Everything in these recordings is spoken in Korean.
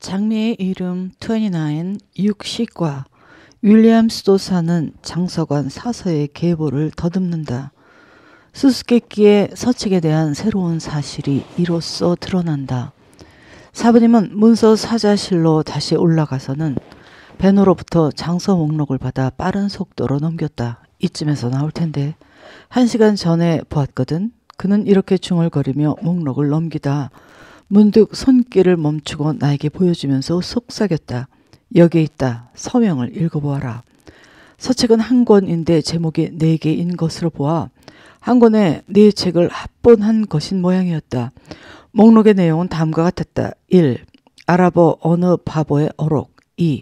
장미의 이름 29 육식과 윌리엄 스도사는 장서관 사서의 계보를 더듬는다. 수수께끼의 서책에 대한 새로운 사실이 이로써 드러난다. 사부님은 문서 사자실로 다시 올라가서는 배노로부터 장서 목록을 받아 빠른 속도로 넘겼다. 이쯤에서 나올 텐데 한 시간 전에 보았거든. 그는 이렇게 중얼거리며 목록을 넘기다 문득 손길을 멈추고 나에게 보여주면서 속삭였다. 여기 있다. 서명을 읽어보아라. 서책은 한 권인데 제목이 네 개인 것으로 보아 한 권에 네 책을 합본한 것인 모양이었다. 목록의 내용은 다음과 같았다. 1. 아랍어 어느 바보의 어록 2.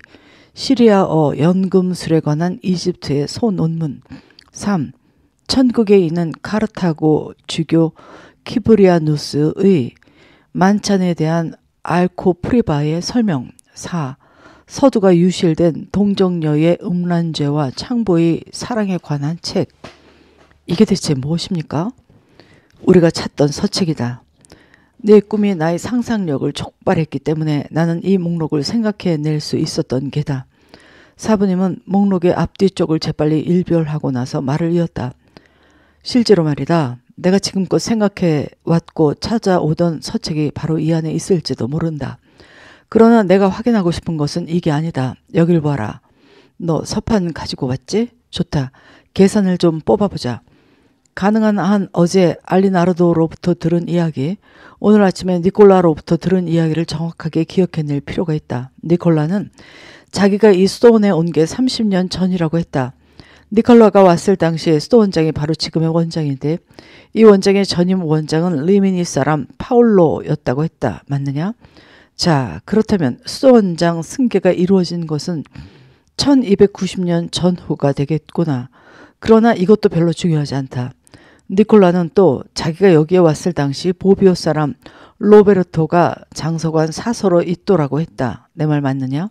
시리아어 연금술에 관한 이집트의 소논문 3. 천국에 있는 카르타고 주교 키브리아누스의 만찬에 대한 알코 프리바의 설명 4. 서두가 유실된 동정녀의 음란죄와 창보의 사랑에 관한 책. 이게 대체 무엇입니까? 우리가 찾던 서책이다. 내 꿈이 나의 상상력을 촉발했기 때문에 나는 이 목록을 생각해낼 수 있었던 게다. 사부님은 목록의 앞뒤쪽을 재빨리 일별하고 나서 말을 이었다. 실제로 말이다. 내가 지금껏 생각해 왔고 찾아오던 서책이 바로 이 안에 있을지도 모른다. 그러나 내가 확인하고 싶은 것은 이게 아니다. 여길 봐라. 너 서판 가지고 왔지? 좋다. 계산을 좀 뽑아보자. 가능한 한 어제 알리나르도로부터 들은 이야기, 오늘 아침에 니콜라로부터 들은 이야기를 정확하게 기억해낼 필요가 있다. 니콜라는 자기가 이 수도원에 온 게 30년 전이라고 했다. 니컬러가 왔을 당시에 수도 원장이 바로 지금의 원장인데 이 원장의 전임 원장은 리미니 사람 파울로였다고 했다. 맞느냐? 자, 그렇다면 수도 원장 승계가 이루어진 것은 1290년 전후가 되겠구나. 그러나 이것도 별로 중요하지 않다. 니콜라는 또 자기가 여기에 왔을 당시 보비오 사람 로베르토가 장서관 사서로 있도라고 했다. 내 말 맞느냐?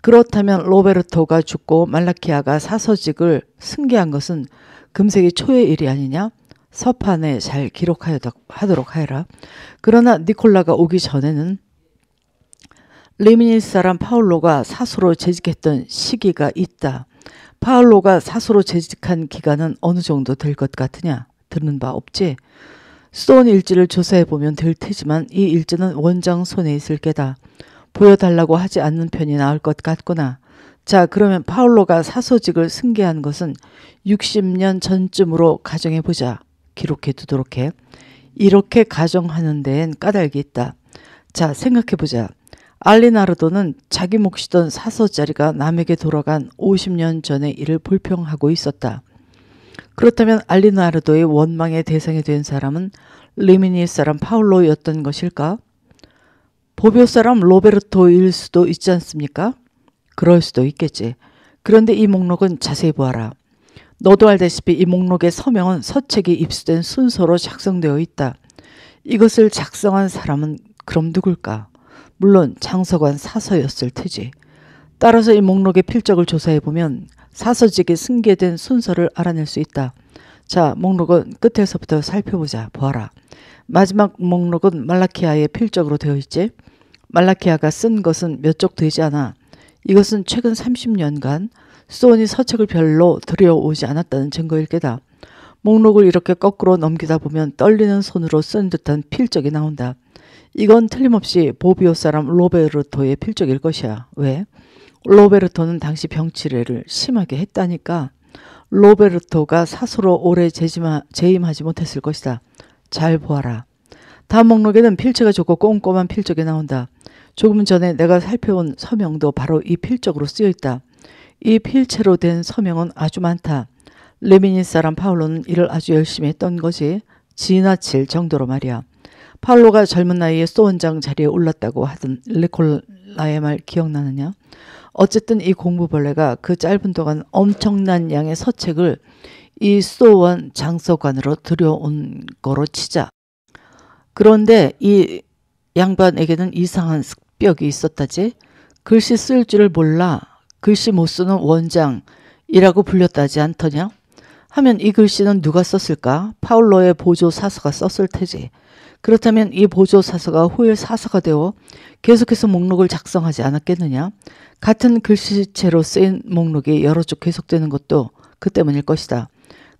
그렇다면 로베르토가 죽고 말라키아가 사서직을 승계한 것은 금세기 초의 일이 아니냐? 서판에 잘 기록하도록 하여라. 그러나 니콜라가 오기 전에는 레미니 스 사람 파울로가 사수로 재직했던 시기가 있다. 파울로가 사수로 재직한 기간은 어느 정도 될 것 같으냐? 들은 바 없지? 수도원 일지를 조사해 보면 될 테지만 이 일지는 원장 손에 있을 게다. 보여달라고 하지 않는 편이 나을 것 같구나. 자, 그러면 파울로가 사소직을 승계한 것은 60년 전쯤으로 가정해 보자. 기록해 두도록 해. 이렇게 가정하는 데엔 까닭이 있다. 자, 생각해 보자. 알리나르도는 자기 몫이던 사서자리가 남에게 돌아간 50년 전의 일을 불평하고 있었다. 그렇다면 알리나르도의 원망의 대상이 된 사람은 리미니 사람 파울로였던 것일까? 보비오 사람 로베르토일 수도 있지 않습니까? 그럴 수도 있겠지. 그런데 이 목록은 자세히 보아라. 너도 알다시피 이 목록의 서명은 서책이 입수된 순서로 작성되어 있다. 이것을 작성한 사람은 그럼 누굴까? 물론 장서관 사서였을 테지. 따라서 이 목록의 필적을 조사해 보면 사서직에 승계된 순서를 알아낼 수 있다. 자, 목록은 끝에서부터 살펴보자. 보아라. 마지막 목록은 말라키아의 필적으로 되어 있지. 말라키아가 쓴 것은 몇 쪽 되지 않아 이것은 최근 30년간 스톤이 서책을 별로 들여오지 않았다는 증거일 게다. 목록을 이렇게 거꾸로 넘기다 보면 떨리는 손으로 쓴 듯한 필적이 나온다. 이건 틀림없이 보비오 사람 로베르토의 필적일 것이야. 왜? 로베르토는 당시 병치레를 심하게 했다니까. 로베르토가 사소로 오래 재임하지 못했을 것이다. 잘 보아라. 다음 목록에는 필체가 좋고 꼼꼼한 필적이 나온다. 조금 전에 내가 살펴온 서명도 바로 이 필적으로 쓰여 있다. 이 필체로 된 서명은 아주 많다. 레미니 사람 파울로는 이를 아주 열심히 했던 것이 지나칠 정도로 말이야. 파울로가 젊은 나이에 소원장 자리에 올랐다고 하던 레콜라의 말 기억나느냐? 어쨌든 이 공부벌레가 그 짧은 동안 엄청난 양의 서책을 이 소원 장서관으로 들여온 거로 치자. 그런데 이 양반에게는 이상한 습벽이 있었다지. 글씨 쓸 줄을 몰라. 글씨 못 쓰는 원장이라고 불렸다지 않더냐? 하면 이 글씨는 누가 썼을까? 파울로의 보조 사서가 썼을 테지. 그렇다면 이 보조 사서가 후일 사서가 되어 계속해서 목록을 작성하지 않았겠느냐? 같은 글씨체로 쓰인 목록이 여러 쪽 계속되는 것도 그 때문일 것이다.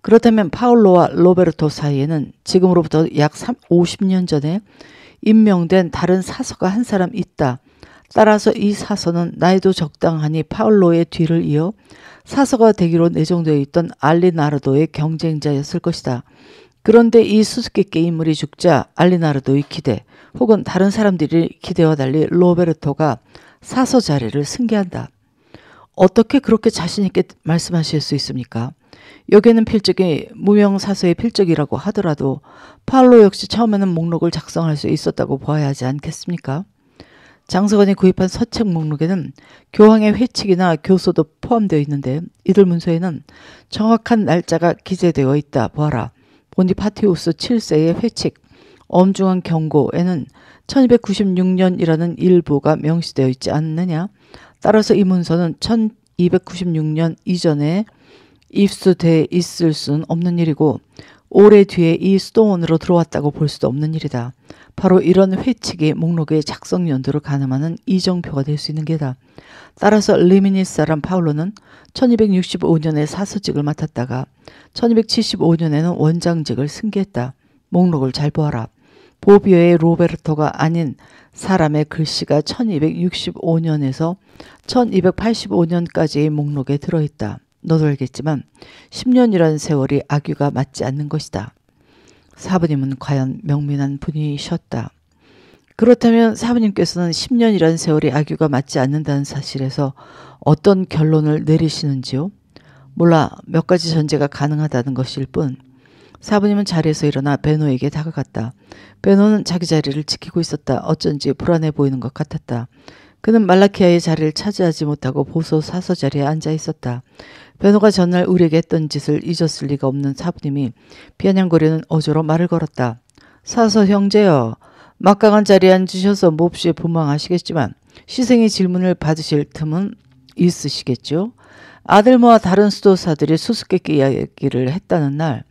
그렇다면 파울로와 로베르토 사이에는 지금으로부터 약 50년 전에 임명된 다른 사서가 한 사람 있다. 따라서 이 사서는 나이도 적당하니 파울로의 뒤를 이어 사서가 되기로 내정되어 있던 알리나르도의 경쟁자였을 것이다. 그런데 이 수수께끼 인물이 죽자 알리나르도의 기대 혹은 다른 사람들이 기대와 달리 로베르토가 사서 자리를 승계한다. 어떻게 그렇게 자신있게 말씀하실 수 있습니까? 여기는 필적이 무명사서의 필적이라고 하더라도 팔로 역시 처음에는 목록을 작성할 수 있었다고 보아야 하지 않겠습니까? 장서관이 구입한 서책 목록에는 교황의 회칙이나 교서도 포함되어 있는데 이들 문서에는 정확한 날짜가 기재되어 있다 보아라. 본디파티우스 7세의 회칙 엄중한 경고에는 1296년이라는 일부가 명시되어 있지 않느냐? 따라서 이 문서는 1296년 이전에 입수돼 있을 순 없는 일이고 오래 뒤에 이 수도원으로 들어왔다고 볼 수도 없는 일이다. 바로 이런 회칙이 목록의 작성 연도를 가늠하는 이정표가 될 수 있는 게다. 따라서 리미니 스 사람 파울로는 1265년에 사서직을 맡았다가 1275년에는 원장직을 승계했다. 목록을 잘 보아라. 보비오의 로베르토가 아닌 사람의 글씨가 1265년에서 1285년까지의 목록에 들어있다. 너도 알겠지만 10년이라는 세월이 아유가 맞지 않는 것이다. 사부님은 과연 명민한 분이셨다. 그렇다면 사부님께서는 10년이라는 세월이 악유가 맞지 않는다는 사실에서 어떤 결론을 내리시는지요? 몰라 몇 가지 전제가 가능하다는 것일 뿐 사부님은 자리에서 일어나 베노에게 다가갔다. 베노는 자기 자리를 지키고 있었다. 어쩐지 불안해 보이는 것 같았다. 그는 말라키아의 자리를 차지하지 못하고 보소 사서 자리에 앉아 있었다. 변호가 전날 우리에게 했던 짓을 잊었을 리가 없는 사부님이 비아냥거리는 어조로 말을 걸었다. 사서 형제여 막강한 자리에 앉으셔서 몹시 분망하시겠지만 시생의 질문을 받으실 틈은 있으시겠죠 아들모와 다른 수도사들이 수수께끼 이야기를 했다는 날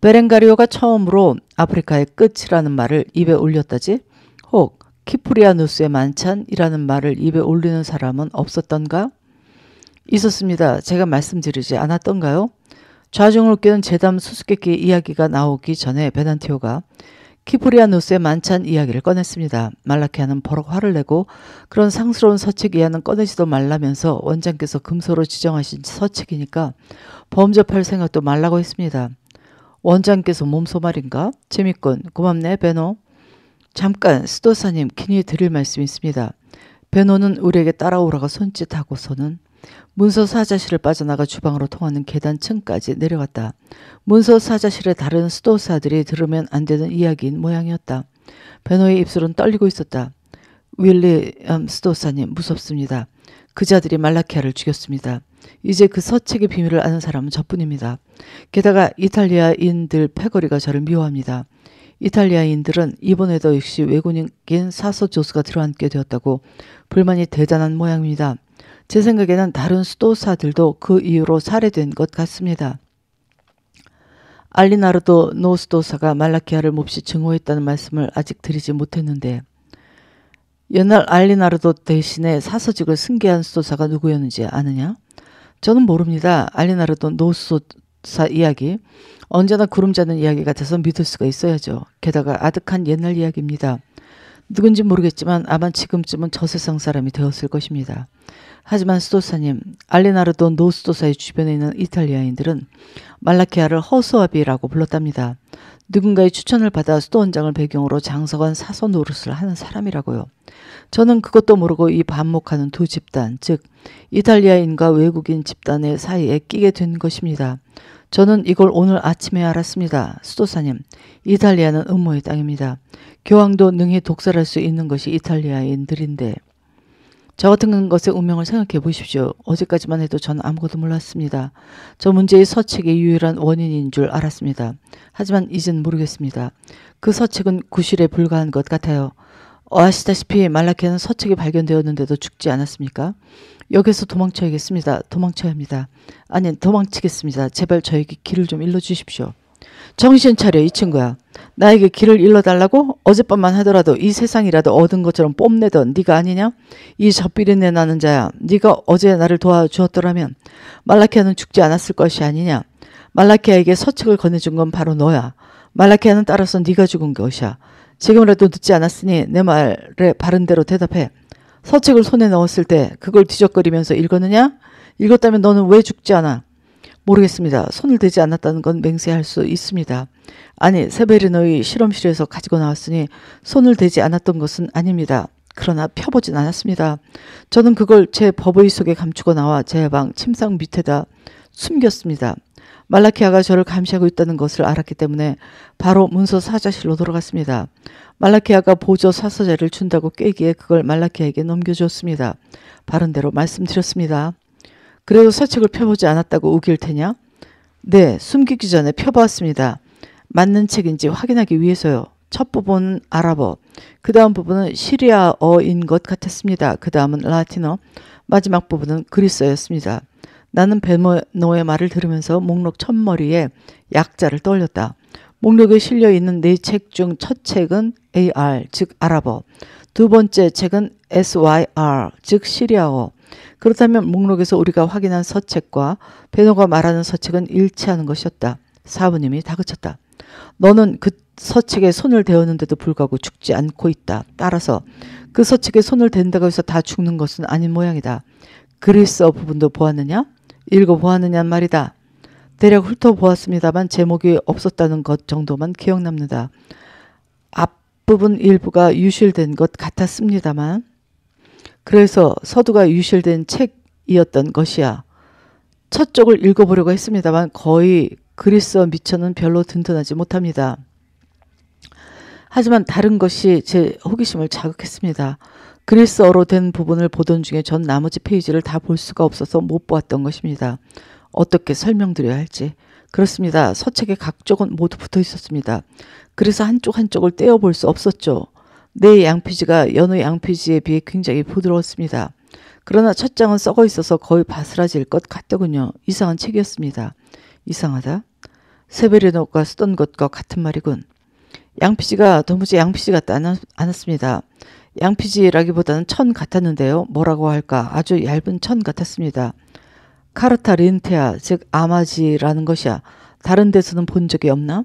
베렌가리오가 처음으로 아프리카의 끝이라는 말을 입에 올렸다지 혹 키프리아누스의 만찬이라는 말을 입에 올리는 사람은 없었던가? 있었습니다. 제가 말씀드리지 않았던가요? 좌중을 꿰는 재담 수수께끼 이야기가 나오기 전에 베난티오가 키프리아누스의 만찬 이야기를 꺼냈습니다. 말라키아는 버럭 화를 내고 그런 상스러운 서책 이하는 꺼내지도 말라면서 원장께서 금서로 지정하신 서책이니까 범접할 생각도 말라고 했습니다. 원장께서 몸소말인가? 재밌군. 고맙네, 베노. 잠깐, 수도사님, 기니 드릴 말씀이 있습니다. 베노는 우리에게 따라오라고 손짓하고서는 문서 사자실을 빠져나가 주방으로 통하는 계단층까지 내려갔다. 문서 사자실의 다른 수도사들이 들으면 안 되는 이야기인 모양이었다. 베노의 입술은 떨리고 있었다. 윌리엄 음, 수도사님 무섭습니다. 그 자들이 말라키아를 죽였습니다. 이제 그 서책의 비밀을 아는 사람은 저뿐입니다. 게다가 이탈리아인들 패거리가 저를 미워합니다. 이탈리아인들은 이번에도 역시 외국인 사서 조수가 들어앉게 되었다고 불만이 대단한 모양입니다. 제 생각에는 다른 수도사들도 그 이유로 살해된 것 같습니다. 알리나르도 노수도사가 말라키아를 몹시 증오했다는 말씀을 아직 드리지 못했는데 옛날 알리나르도 대신에 사서직을 승계한 수도사가 누구였는지 아느냐? 저는 모릅니다. 알리나르도 노수도사 이야기 언제나 구름자는 이야기 같아서 믿을 수가 있어야죠. 게다가 아득한 옛날 이야기입니다. 누군지 모르겠지만 아마 지금쯤은 저 세상 사람이 되었을 것입니다. 하지만 수도사님, 알레나르도 노수도사의 주변에 있는 이탈리아인들은 말라키아를 허수아비라고 불렀답니다. 누군가의 추천을 받아 수도원장을 배경으로 장서관 사서 노릇을 하는 사람이라고요. 저는 그것도 모르고 이 반목하는 두 집단, 즉 이탈리아인과 외국인 집단의 사이에 끼게 된 것입니다. 저는 이걸 오늘 아침에 알았습니다. 수도사님, 이탈리아는 음모의 땅입니다. 교황도 능히 독살할 수 있는 것이 이탈리아인들인데 저 같은 것의 운명을 생각해 보십시오. 어제까지만 해도 전 아무것도 몰랐습니다. 저 문제의 서책의 유일한 원인인 줄 알았습니다. 하지만 이젠 모르겠습니다. 그 서책은 구실에 불과한 것 같아요. 아시다시피 말라케는 서책이 발견되었는데도 죽지 않았습니까? 여기서 도망쳐야겠습니다. 도망쳐야 합니다. 아니 도망치겠습니다. 제발 저에게 길을 좀 일러주십시오. 정신 차려 이 친구야. 나에게 길을 일러달라고 어젯밤만 하더라도 이 세상이라도 얻은 것처럼 뽐내던 네가 아니냐? 이 젖비린내 나는 자야. 네가 어제 나를 도와주었더라면 말라키아는 죽지 않았을 것이 아니냐? 말라키아에게 서책을 건네준 건 바로 너야. 말라키아는 따라서 네가 죽은 것이야. 지금이라도 늦지 않았으니 내 말에 바른대로 대답해. 서책을 손에 넣었을 때 그걸 뒤적거리면서 읽었느냐? 읽었다면 너는 왜 죽지 않아? 모르겠습니다. 손을 대지 않았다는 건 맹세할 수 있습니다. 아니, 세베리노의 실험실에서 가지고 나왔으니 손을 대지 않았던 것은 아닙니다. 그러나 펴보진 않았습니다. 저는 그걸 제버브 속에 감추고 나와 제 방 침상 밑에다 숨겼습니다. 말라키아가 저를 감시하고 있다는 것을 알았기 때문에 바로 문서 사자실로 돌아갔습니다. 말라키아가 보조 사서자를 준다고 꾀기에 그걸 말라키아에게 넘겨주었습니다. 바른대로 말씀드렸습니다. 그래서 서책을 펴보지 않았다고 우길 테냐? 네, 숨기기 전에 펴봤습니다 맞는 책인지 확인하기 위해서요. 첫 부분은 아랍어, 그 다음 부분은 시리아어인 것 같았습니다. 그 다음은 라틴어, 마지막 부분은 그리스어였습니다. 나는 베노의 말을 들으면서 목록 첫머리에 약자를 떠올렸다. 목록에 실려 있는 네 책 중 첫 책은 AR, 즉 아랍어. 두 번째 책은 SYR, 즉 시리아어. 그렇다면 목록에서 우리가 확인한 서책과 베노가 말하는 서책은 일치하는 것이었다. 사부님이 다그쳤다. 너는 그 서책에 손을 대었는데도 불구하고 죽지 않고 있다. 따라서 그 서책에 손을 댄다고 해서 다 죽는 것은 아닌 모양이다. 그리스어 부분도 보았느냐? 읽어보았느냐 말이다. 대략 훑어보았습니다만 제목이 없었다는 것 정도만 기억납니다. 앞부분 일부가 유실된 것 같았습니다만 그래서 서두가 유실된 책이었던 것이야. 첫 쪽을 읽어보려고 했습니다만 거의 그리스어 미천은 별로 든든하지 못합니다. 하지만 다른 것이 제 호기심을 자극했습니다. 그리스어로 된 부분을 보던 중에 전 나머지 페이지를 다 볼 수가 없어서 못 보았던 것입니다. 어떻게 설명드려야 할지. 그렇습니다. 서책의 각쪽은 모두 붙어 있었습니다. 그래서 한쪽 한쪽을 떼어볼 수 없었죠. 내 네, 양피지가 연우 양피지에 비해 굉장히 부드러웠습니다. 그러나 첫 장은 썩어 있어서 거의 바스라질 것 같더군요. 이상한 책이었습니다. 이상하다. 세베리노가 쓰던 것과 같은 말이군. 양피지가 도무지 양피지 같지 않았습니다. 양피지라기보다는 천 같았는데요. 뭐라고 할까? 아주 얇은 천 같았습니다. 카르타 린테아, 즉 아마지라는 것이야. 다른 데서는 본 적이 없나?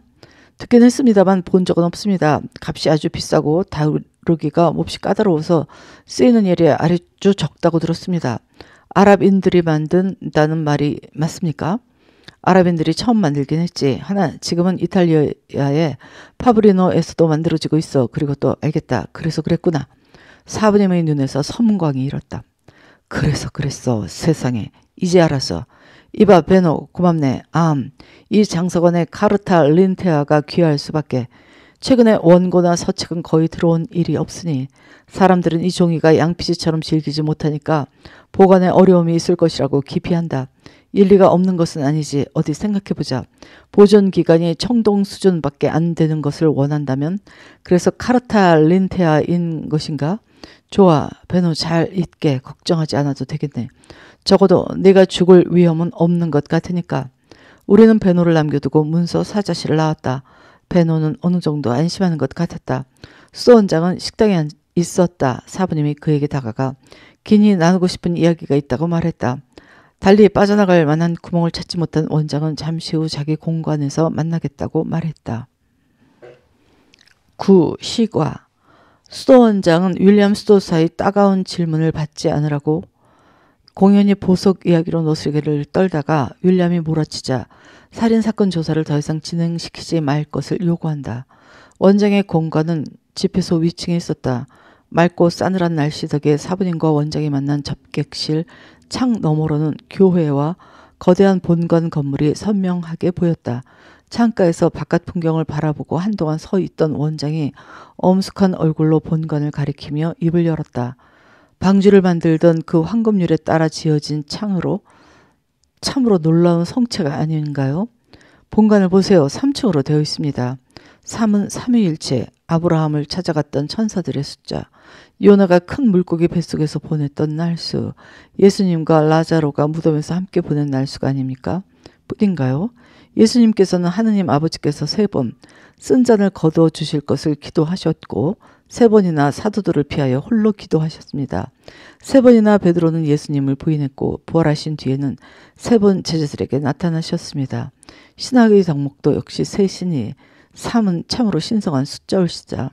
듣긴 했습니다만 본 적은 없습니다. 값이 아주 비싸고 다루기가 몹시 까다로워서 쓰이는 일이 아주 적다고 들었습니다. 아랍인들이 만든다는 말이 맞습니까? 아랍인들이 처음 만들긴 했지. 하나, 지금은 이탈리아의 파브리노에서도 만들어지고 있어. 그리고 또 알겠다. 그래서 그랬구나. 사부님의 눈에서 섬광이 일었다. 그래서 그랬어. 세상에. 이제 알아서 이봐 베노 고맙네 암 이 장서관의 카르타 린테아가 귀할 수밖에 최근에 원고나 서책은 거의 들어온 일이 없으니 사람들은 이 종이가 양피지처럼 즐기지 못하니까 보관에 어려움이 있을 것이라고 기피한다. 일리가 없는 것은 아니지 어디 생각해보자. 보존 기간이 청동 수준밖에 안 되는 것을 원한다면 그래서 카르타 린테아인 것인가? 좋아, 배노 잘 있게 걱정하지 않아도 되겠네. 적어도 네가 죽을 위험은 없는 것 같으니까. 우리는 배노를 남겨두고 문서 사자실을 나왔다. 배노는 어느 정도 안심하는 것 같았다. 수 원장은 식당에 있었다. 사부님이 그에게 다가가 긴히 나누고 싶은 이야기가 있다고 말했다. 달리 빠져나갈 만한 구멍을 찾지 못한 원장은 잠시 후 자기 공간에서 만나겠다고 말했다. 구 시과 수도 원장은 윌리엄 수도사의 따가운 질문을 받지 않으라고 공연이 보석 이야기로 노슬개를 떨다가 윌리엄이 몰아치자 살인사건 조사를 더 이상 진행시키지 말 것을 요구한다. 원장의 공간은 집회소 위층에 있었다. 맑고 싸늘한 날씨 덕에 사부님과 원장이 만난 접객실 창 너머로는 교회와 거대한 본관 건물이 선명하게 보였다. 창가에서 바깥 풍경을 바라보고 한동안 서 있던 원장이 엄숙한 얼굴로 본관을 가리키며 입을 열었다. 방주를 만들던 그 황금률에 따라 지어진 창으로 참으로 놀라운 성체가 아닌가요? 본관을 보세요. 3층으로 되어 있습니다. 3은 삼위일체, 아브라함을 찾아갔던 천사들의 숫자, 요나가 큰 물고기 뱃속에서 보냈던 날수, 예수님과 라자로가 무덤에서 함께 보낸 날수가 아닙니까? 뿐인가요? 예수님께서는 하느님 아버지께서 세 번 쓴 잔을 거두어 주실 것을 기도하셨고 세 번이나 사도들을 피하여 홀로 기도하셨습니다. 세 번이나 베드로는 예수님을 부인했고 부활하신 뒤에는 세 번 제자들에게 나타나셨습니다. 신학의 덕목도 역시 셋이니 3은 참으로 신성한 숫자일 시자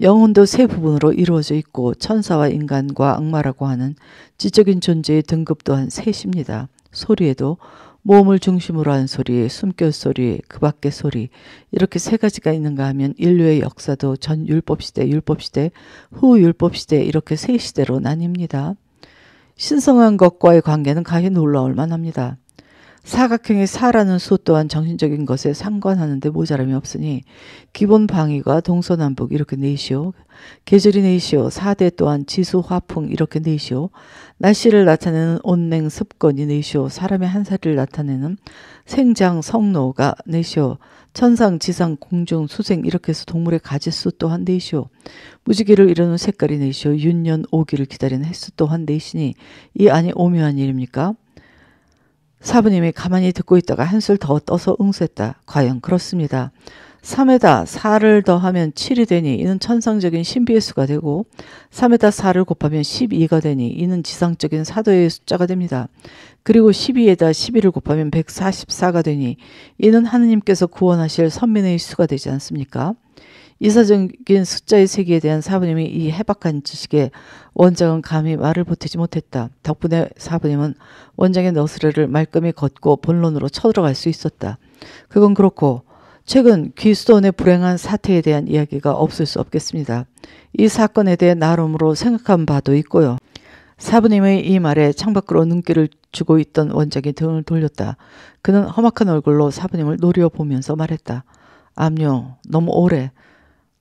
영혼도 세 부분으로 이루어져 있고 천사와 인간과 악마라고 하는 지적인 존재의 등급 또한 셋입니다. 소리에도 몸을 중심으로 한 소리, 숨결 소리, 그 밖의 소리 이렇게 세 가지가 있는가 하면 인류의 역사도 전 율법 시대, 율법 시대, 후 율법 시대 이렇게 세 시대로 나뉩니다. 신성한 것과의 관계는 가히 놀라울 만합니다. 사각형의 사라는 수 또한 정신적인 것에 상관하는데 모자람이 없으니 기본 방위가 동서남북 이렇게 네시오 계절이 네시오 사대 또한 지수 화풍 이렇게 네시오 날씨를 나타내는 온냉 습건이 네시오 사람의 한살을 나타내는 생장 성노가 네시오 천상 지상 공중 수생 이렇게 해서 동물의 가지수 또한 네시오 무지개를 이루는 색깔이 네시오 윤년 오기를 기다리는 횟수 또한 네시니 이 안이 오묘한 일입니까? 사부님이 가만히 듣고 있다가 한술 더 떠서 응수했다. 과연 그렇습니다. 3에다 4를 더하면 7이 되니 이는 천상적인 신비의 수가 되고 3에다 4를 곱하면 12가 되니 이는 지상적인 사도의 숫자가 됩니다. 그리고 12에다 12를 곱하면 144가 되니 이는 하느님께서 구원하실 선민의 수가 되지 않습니까? 이사적인 숫자의 세계에 대한 사부님이 이 해박한 지식에 원장은 감히 말을 보태지 못했다. 덕분에 사부님은 원장의 너스레를 말끔히 걷고 본론으로 쳐들어갈 수 있었다. 그건 그렇고 최근 귀수원의 불행한 사태에 대한 이야기가 없을 수 없겠습니다. 이 사건에 대해 나름으로 생각한 바도 있고요. 사부님의 이 말에 창밖으로 눈길을 주고 있던 원장이 등을 돌렸다. 그는 험악한 얼굴로 사부님을 노려보면서 말했다. 암요, 너무 오래,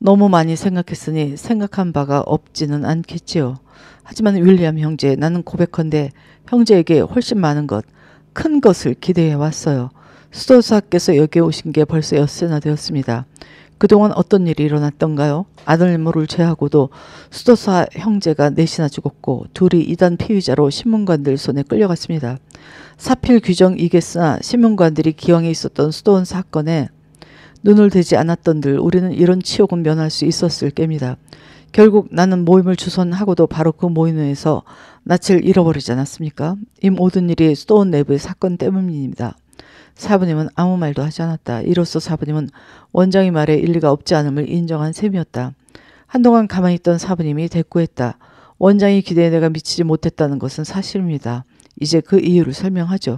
너무 많이 생각했으니 생각한 바가 없지는 않겠지요. 하지만 윌리엄 형제, 나는 고백컨대 형제에게 훨씬 많은 것, 큰 것을 기대해 왔어요. 수도사께서 여기 오신 게 벌써 엿새나 되었습니다. 그동안 어떤 일이 일어났던가요? 아들 모를 죄하고도 수도사 형제가 넷이나 죽었고 둘이 이단 피의자로 신문관들 손에 끌려갔습니다. 사필 규정 이겠으나 신문관들이 기왕에 있었던 수도원 사건에 눈을 대지 않았던들 우리는 이런 치욕은 면할 수 있었을 깹니다 결국 나는 모임을 주선하고도 바로 그 모임에서 낯을 잃어버리지 않았습니까? 이 모든 일이 스톤 내부의 사건 때문입니다. 사부님은 아무 말도 하지 않았다. 이로써 사부님은 원장의 말에 일리가 없지 않음을 인정한 셈이었다. 한동안 가만히 있던 사부님이 대꾸했다. 원장이 기대에 내가 미치지 못했다는 것은 사실입니다. 이제 그 이유를 설명하죠.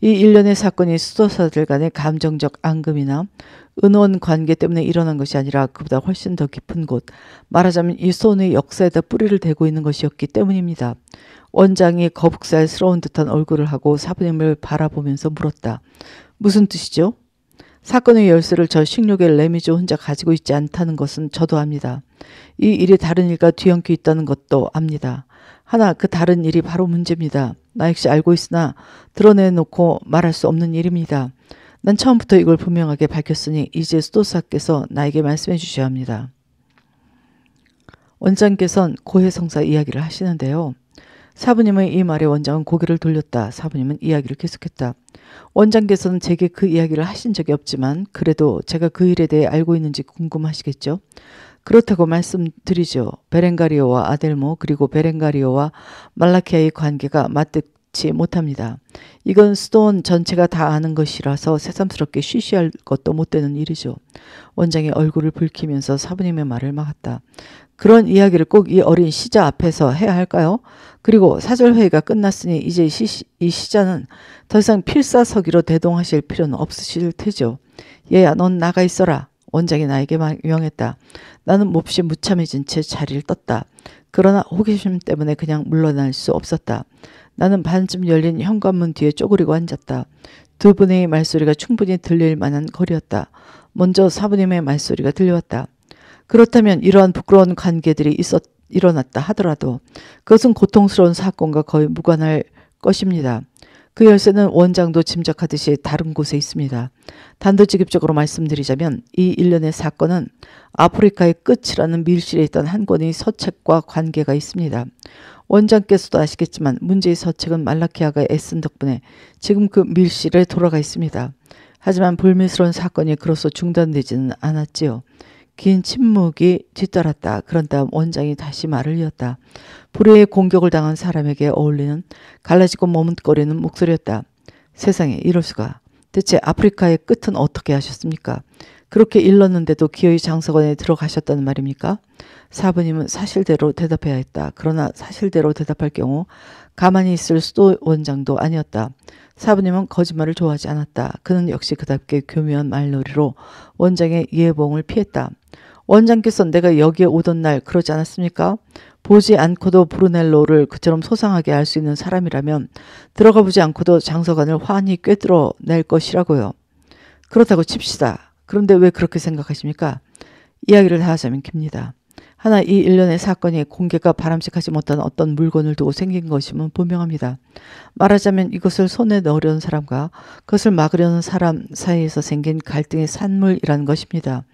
이 일련의 사건이 수도사들 간의 감정적 앙금이나 은원 관계 때문에 일어난 것이 아니라 그보다 훨씬 더 깊은 곳, 말하자면 이 손의 역사에다 뿌리를 대고 있는 것이었기 때문입니다. 원장이 거북살스러운 듯한 얼굴을 하고 사부님을 바라보면서 물었다. 무슨 뜻이죠? 사건의 열쇠를 저식료계 레미조 혼자 가지고 있지 않다는 것은 저도 압니다. 이 일이 다른 일과 뒤엉켜 있다는 것도 압니다. 하나 그 다른 일이 바로 문제입니다. 나 역시 알고 있으나 드러내놓고 말할 수 없는 일입니다. 난 처음부터 이걸 분명하게 밝혔으니 이제 수도사께서 나에게 말씀해 주셔야 합니다. 원장께선 고해성사 이야기를 하시는데요. 사부님의 이 말에 원장은 고개를 돌렸다. 사부님은 이야기를 계속했다. 원장께서는 제게 그 이야기를 하신 적이 없지만 그래도 제가 그 일에 대해 알고 있는지 궁금하시겠죠? 그렇다고 말씀드리죠. 베렌가리오와 아델모 그리고 베렌가리오와 말라키아의 관계가 맞득 믿지 못합니다. 이건 스톤 전체가 다 아는 것이라서 새삼스럽게 쉬쉬할 것도 못 되는 일이죠. 원장의 얼굴을 붉히면서 사부님의 말을 막았다. 그런 이야기를 꼭 이 어린 시자 앞에서 해야 할까요? 그리고 사절회의가 끝났으니 이제 시, 이 시자는 더 이상 필사서기로 대동하실 필요는 없으실 테죠. 얘야 넌 나가 있어라. 원장이 나에게 명했다. 나는 몹시 무참해진 채 자리를 떴다. 그러나 호기심 때문에 그냥 물러날 수 없었다. 나는 반쯤 열린 현관문 뒤에 쪼그리고 앉았다. 두 분의 말소리가 충분히 들릴 만한 거리였다. 먼저 사부님의 말소리가 들려왔다. 그렇다면 이러한 부끄러운 관계들이 있었, 일어났다 하더라도 그것은 고통스러운 사건과 거의 무관할 것입니다. 그 열쇠는 원장도 짐작하듯이 다른 곳에 있습니다. 단도직입적으로 말씀드리자면 이 일련의 사건은 아프리카의 끝이라는 밀실에 있던 한 권의 서책과 관계가 있습니다. 원장께서도 아시겠지만 문제의 서책은 말라키아가 애쓴 덕분에 지금 그 밀실에 돌아가 있습니다. 하지만 불미스러운 사건이 그로써 중단되지는 않았지요. 긴 침묵이 뒤따랐다. 그런 다음 원장이 다시 말을 이었다. 불의의 공격을 당한 사람에게 어울리는 갈라지고 머뭇거리는 목소리였다. 세상에 이럴 수가. 대체 아프리카의 끝은 어떻게 하셨습니까? 그렇게 일렀는데도 기어이 장서관에 들어가셨다는 말입니까? 사부님은 사실대로 대답해야 했다. 그러나 사실대로 대답할 경우 가만히 있을 수도 원장도 아니었다. 사부님은 거짓말을 좋아하지 않았다. 그는 역시 그답게 교묘한 말놀이로 원장의 예봉을 피했다. 원장께서 내가 여기에 오던 날 그러지 않았습니까? 보지 않고도 브루넬로를 그처럼 소상하게 알 수 있는 사람이라면 들어가 보지 않고도 장서관을 환히 꿰뚫어낼 것이라고요. 그렇다고 칩시다. 그런데 왜 그렇게 생각하십니까? 이야기를 다 하자면 깁니다. 하나 이 일련의 사건이 공개가 바람직하지 못한 어떤 물건을 두고 생긴 것임은 분명합니다. 말하자면 이것을 손에 넣으려는 사람과 그것을 막으려는 사람 사이에서 생긴 갈등의 산물이라는 것입니다.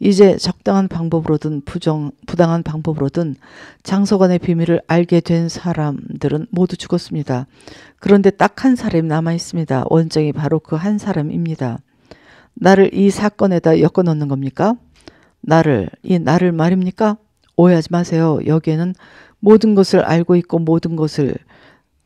이제 적당한 방법으로든 부정, 부당한 방법으로든 장소 간의 비밀을 알게 된 사람들은 모두 죽었습니다. 그런데 딱 한 사람이 남아 있습니다. 원정이 바로 그 한 사람입니다. 나를 이 사건에다 엮어 놓는 겁니까? 나를, 이 나를 말입니까? 오해하지 마세요. 여기에는 모든 것을 알고 있고 모든 것을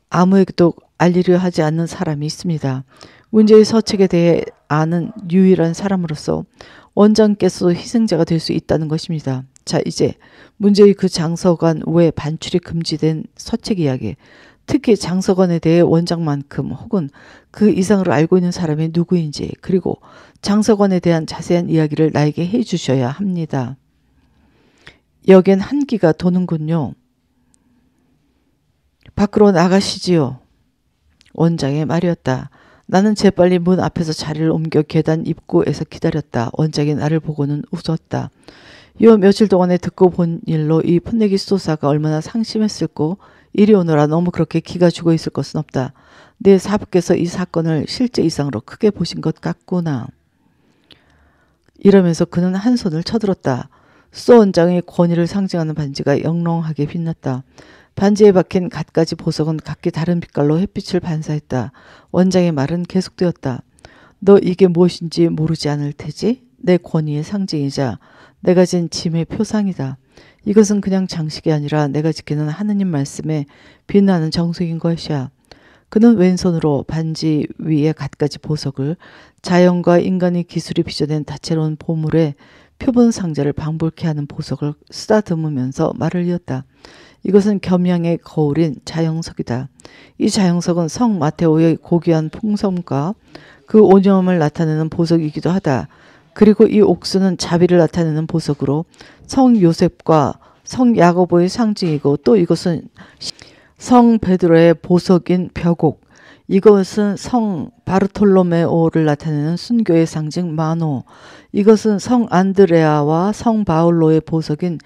아무에게도 알리려 하지 않는 사람이 있습니다. 문제의 서책에 대해 아는 유일한 사람으로서 원장께서 희생자가 될 수 있다는 것입니다. 자, 이제 문제의 그 장서관 외 반출이 금지된 서책 이야기. 특히 장서관에 대해 원장만큼 혹은 그 이상으로 알고 있는 사람이 누구인지 그리고 장서관에 대한 자세한 이야기를 나에게 해 주셔야 합니다. 여긴 한기가 도는군요. 밖으로 나가시지요. 원장의 말이었다. 나는 재빨리 문 앞에서 자리를 옮겨 계단 입구에서 기다렸다. 원장이 나를 보고는 웃었다. 요 며칠 동안에 듣고 본 일로 이 풋내기 수도사가 얼마나 상심했을고 이리 오너라 너무 그렇게 기가 죽어 있을 것은 없다. 내 사부께서 이 사건을 실제 이상으로 크게 보신 것 같구나. 이러면서 그는 한 손을 쳐들었다. 수 원장의 권위를 상징하는 반지가 영롱하게 빛났다. 반지에 박힌 갖가지 보석은 각기 다른 빛깔로 햇빛을 반사했다. 원장의 말은 계속되었다. 너 이게 무엇인지 모르지 않을 테지? 내 권위의 상징이자 내가 진 짐의 표상이다. 이것은 그냥 장식이 아니라 내가 지키는 하느님 말씀에 빛나는 정석인 것이야. 그는 왼손으로 반지 위에 갖가지 보석을 자연과 인간의 기술이 빚어낸 다채로운 보물에 표본 상자를 방불케 하는 보석을 쓰다듬으면서 말을 이었다. 이것은 겸양의 거울인 자영석이다. 이 자영석은 성 마테오의 고귀한 풍성과 그 오염을 나타내는 보석이기도 하다. 그리고 이 옥수는 자비를 나타내는 보석으로 성 요셉과 성 야고보의 상징이고 또 이것은 성 베드로의 보석인 벽옥, 이것은 성 바르톨로메오를 나타내는 순교의 상징 마노. 이것은 성 안드레아와 성 바울로의 보석인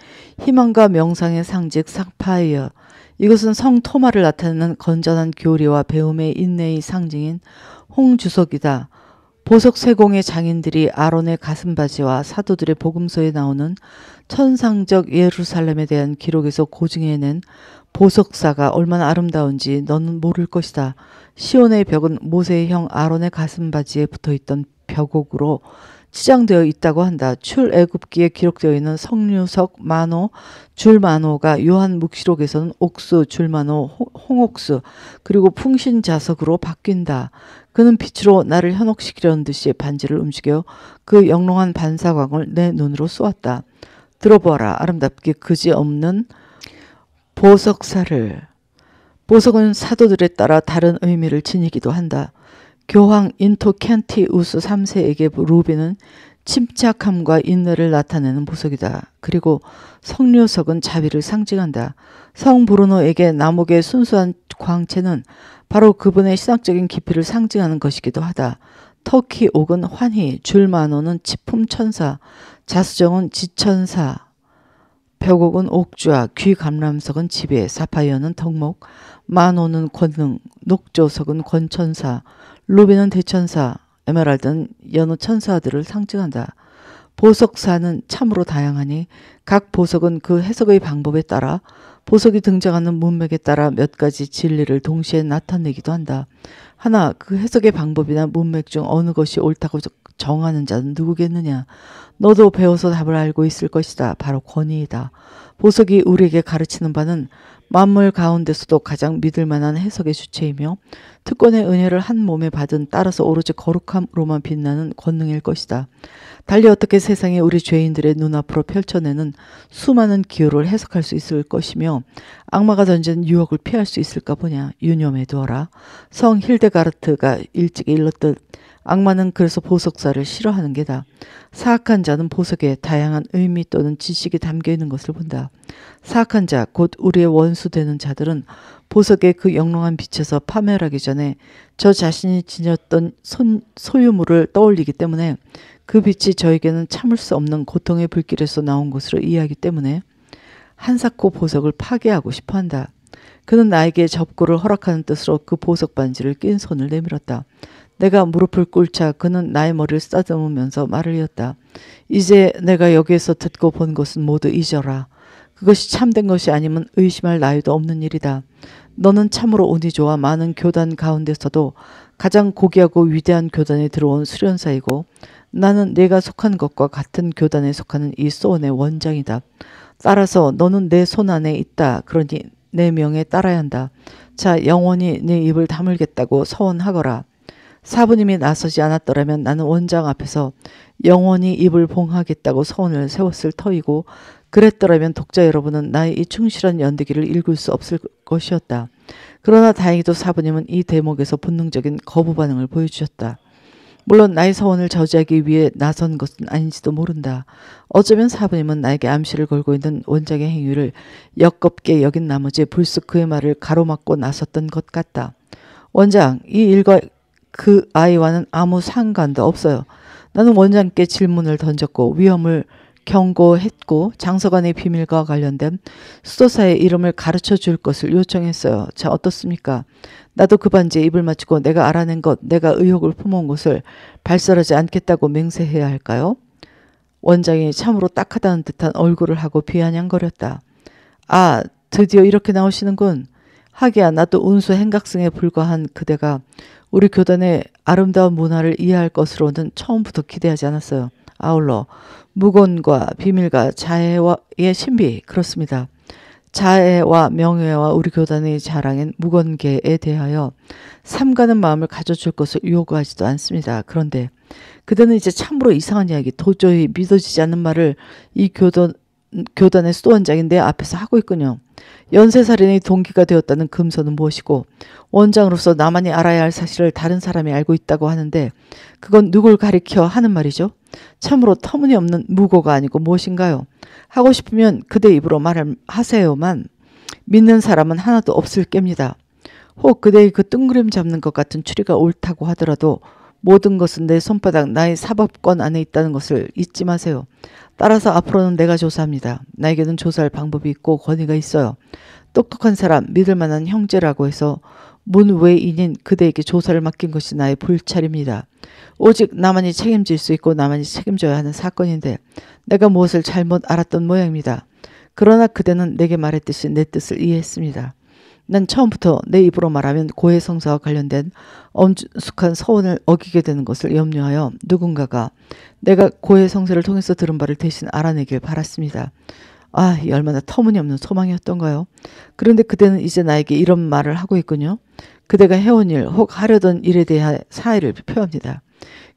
희망과 명상의 상징 사파이어. 이것은 성 토마를 나타내는 건전한 교리와 배움의 인내의 상징인 홍주석이다. 보석 세공의 장인들이 아론의 가슴바지와 사도들의 복음서에 나오는 천상적 예루살렘에 대한 기록에서 고증해낸 보석사가 얼마나 아름다운지 너는 모를 것이다. 시온의 벽은 모세의 형 아론의 가슴바지에 붙어있던 벽옥으로 치장되어 있다고 한다. 출애굽기에 기록되어 있는 성류석 만호, 줄만호가 요한 묵시록에서는 옥수, 줄만호, 홍옥수, 그리고 풍신자석으로 바뀐다. 그는 빛으로 나를 현혹시키려는 듯이 반지를 움직여 그 영롱한 반사광을 내 눈으로 쏘았다. 들어보아라. 아름답게 그지없는 보석사를. 보석은 사도들에 따라 다른 의미를 지니기도 한다. 교황 인토켄티 우스 3세에게 루비는 침착함과 인내를 나타내는 보석이다. 그리고 성류석은 자비를 상징한다. 성 브루노에게 나목의 순수한 광채는 바로 그분의 신학적인 깊이를 상징하는 것이기도 하다. 터키 옥은 환희, 줄만호는 치품천사, 자수정은 지천사, 벽옥은 옥주와 귀감람석은 지배, 사파이어는 덕목, 만호는 권능, 녹조석은 권천사, 루비는 대천사, 에메랄드는 연호 천사들을 상징한다. 보석사는 참으로 다양하니 각 보석은 그 해석의 방법에 따라 보석이 등장하는 문맥에 따라 몇 가지 진리를 동시에 나타내기도 한다. 하나, 그 해석의 방법이나 문맥 중 어느 것이 옳다고 정하는 자는 누구겠느냐? 너도 배워서 답을 알고 있을 것이다. 바로 권위이다. 보석이 우리에게 가르치는 바는 만물 가운데서도 가장 믿을 만한 해석의 주체이며 특권의 은혜를 한 몸에 받은 따라서 오로지 거룩함으로만 빛나는 권능일 것이다. 달리 어떻게 세상에 우리 죄인들의 눈앞으로 펼쳐내는 수많은 기호를 해석할 수 있을 것이며 악마가 던진 유혹을 피할 수 있을까 보냐 유념해 두어라. 성 힐데가르트가 일찍 일렀듯 악마는 그래서 보석사를 싫어하는 게다. 사악한 자는 보석에 다양한 의미 또는 지식이 담겨 있는 것을 본다. 사악한 자, 곧 우리의 원수 되는 자들은 보석의 그 영롱한 빛에서 파멸하기 전에 저 자신이 지녔던 손, 소유물을 떠올리기 때문에 그 빛이 저에게는 참을 수 없는 고통의 불길에서 나온 것으로 이해하기 때문에 한사코 보석을 파괴하고 싶어 한다. 그는 나에게 접고를 허락하는 뜻으로 그 보석 반지를 낀 손을 내밀었다. 내가 무릎을 꿇자 그는 나의 머리를 쓰다듬으면서 말을 이었다. 이제 내가 여기에서 듣고 본 것은 모두 잊어라. 그것이 참된 것이 아니면 의심할 나위도 없는 일이다. 너는 참으로 운이 좋아 많은 교단 가운데서도 가장 고귀하고 위대한 교단에 들어온 수련사이고 나는 내가 속한 것과 같은 교단에 속하는 이 소원의 원장이다. 따라서 너는 내 손 안에 있다. 그러니 내 명에 따라야 한다. 자 영원히 내 네 입을 다물겠다고 서원하거라. 사부님이 나서지 않았더라면 나는 원장 앞에서 영원히 입을 봉하겠다고 서원을 세웠을 터이고 그랬더라면 독자 여러분은 나의 이 충실한 연대기를 읽을 수 없을 것이었다. 그러나 다행히도 사부님은 이 대목에서 본능적인 거부 반응을 보여주셨다. 물론 나의 서원을 저지하기 위해 나선 것은 아닌지도 모른다. 어쩌면 사부님은 나에게 암시를 걸고 있는 원장의 행위를 역겹게 여긴 나머지 불쑥 그의 말을 가로막고 나섰던 것 같다. 원장, 이 일과 그 아이와는 아무 상관도 없어요. 나는 원장께 질문을 던졌고 위험을 경고했고 장서관의 비밀과 관련된 수도사의 이름을 가르쳐 줄 것을 요청했어요. 자, 어떻습니까? 나도 그 반지에 입을 맞추고 내가 알아낸 것, 내가 의혹을 품은 것을 발설하지 않겠다고 맹세해야 할까요? 원장이 참으로 딱하다는 듯한 얼굴을 하고 비아냥거렸다. 아, 드디어 이렇게 나오시는군. 하기야 나도 운수 행각성에 불과한 그대가 우리 교단의 아름다운 문화를 이해할 것으로는 처음부터 기대하지 않았어요. 아울러 무건과 비밀과 자애와의 신비 그렇습니다. 자애와 명예와 우리 교단의 자랑인 무건계에 대하여 삼가는 마음을 가져줄 것을 요구하지도 않습니다. 그런데 그대는 이제 참으로 이상한 이야기, 도저히 믿어지지 않는 말을 이 교단, 교단의 수도원장인 내 앞에서 하고 있군요. 연쇄살인의 동기가 되었다는 금서는 무엇이고 원장으로서 나만이 알아야 할 사실을 다른 사람이 알고 있다고 하는데 그건 누굴 가리켜 하는 말이죠. 참으로 터무니없는 무고가 아니고 무엇인가요? 하고 싶으면 그대 입으로 말하세요만 을 믿는 사람은 하나도 없을 깹니다혹 그대의 그 뜬구름 잡는 것 같은 추리가 옳다고 하더라도 모든 것은 내 손바닥 나의 사법권 안에 있다는 것을 잊지 마세요. 따라서 앞으로는 내가 조사합니다. 나에게는 조사할 방법이 있고 권위가 있어요. 똑똑한 사람, 믿을 만한 형제라고 해서 문 외인인 그대에게 조사를 맡긴 것이 나의 불찰입니다. 오직 나만이 책임질 수 있고 나만이 책임져야 하는 사건인데 내가 무엇을 잘못 알았던 모양입니다. 그러나 그대는 내게 말했듯이 내 뜻을 이해했습니다. 난 처음부터 내 입으로 말하면 고해성사와 관련된 엄숙한 서원을 어기게 되는 것을 염려하여 누군가가 내가 고해성사를 통해서 들은 바를 대신 알아내길 바랐습니다. 아, 이 얼마나 터무니없는 소망이었던가요? 그런데 그대는 이제 나에게 이런 말을 하고 있군요. 그대가 해온 일 혹 하려던 일에 대한 사의를 표합니다.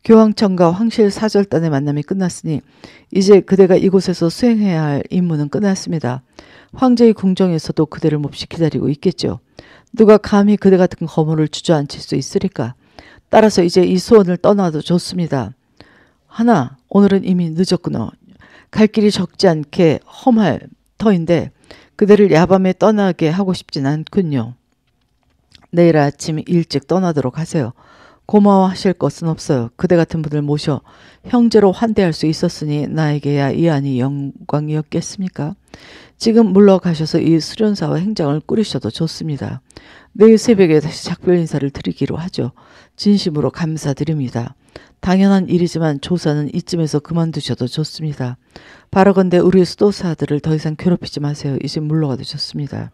교황청과 황실 사절단의 만남이 끝났으니 이제 그대가 이곳에서 수행해야 할 임무는 끝났습니다. 황제의 궁정에서도 그대를 몹시 기다리고 있겠죠. 누가 감히 그대 같은 거물을 주저앉힐 수 있으리까. 따라서 이제 이 소원을 떠나도 좋습니다. 하나, 오늘은 이미 늦었구나. 갈 길이 적지 않게 험할 터인데 그대를 야밤에 떠나게 하고 싶진 않군요. 내일 아침 일찍 떠나도록 하세요. 고마워하실 것은 없어요. 그대 같은 분을 모셔 형제로 환대할 수 있었으니 나에게야 이 안이 영광이었겠습니까? 지금 물러가셔서 이 수련사와 행장을 꾸리셔도 좋습니다. 내일 새벽에 다시 작별 인사를 드리기로 하죠. 진심으로 감사드립니다. 당연한 일이지만 조사는 이쯤에서 그만두셔도 좋습니다. 바라건대 우리 수도사들을 더 이상 괴롭히지 마세요. 이제 물러가도 좋습니다.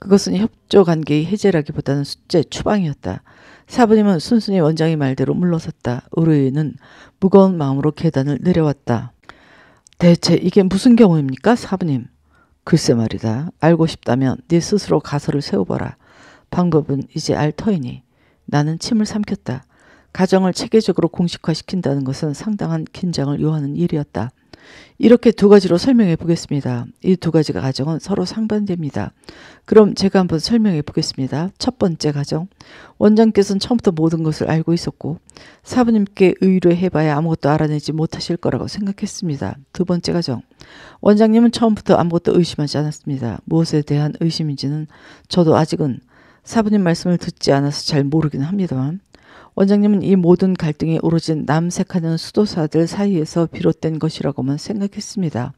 그것은 협조 관계의 해제라기보다는 숫자 추방이었다. 사부님은 순순히 원장의 말대로 물러섰다. 의뢰인은 무거운 마음으로 계단을 내려왔다. 대체 이게 무슨 경우입니까, 사부님? 글쎄 말이다. 알고 싶다면 네 스스로 가설을 세워봐라. 방법은 이제 알 터이니. 나는 침을 삼켰다. 가정을 체계적으로 공식화시킨다는 것은 상당한 긴장을 요하는 일이었다. 이렇게 두 가지로 설명해 보겠습니다. 이 두 가지 가정은 서로 상반됩니다. 그럼 제가 한번 설명해 보겠습니다. 첫 번째 가정. 원장께서는 처음부터 모든 것을 알고 있었고 사부님께 의뢰해 봐야 아무것도 알아내지 못하실 거라고 생각했습니다. 두 번째 가정. 원장님은 처음부터 아무것도 의심하지 않았습니다. 무엇에 대한 의심인지는 저도 아직은 사부님 말씀을 듣지 않아서 잘 모르긴 합니다만 원장님은 이 모든 갈등이 오로지 남색하는 수도사들 사이에서 비롯된 것이라고만 생각했습니다.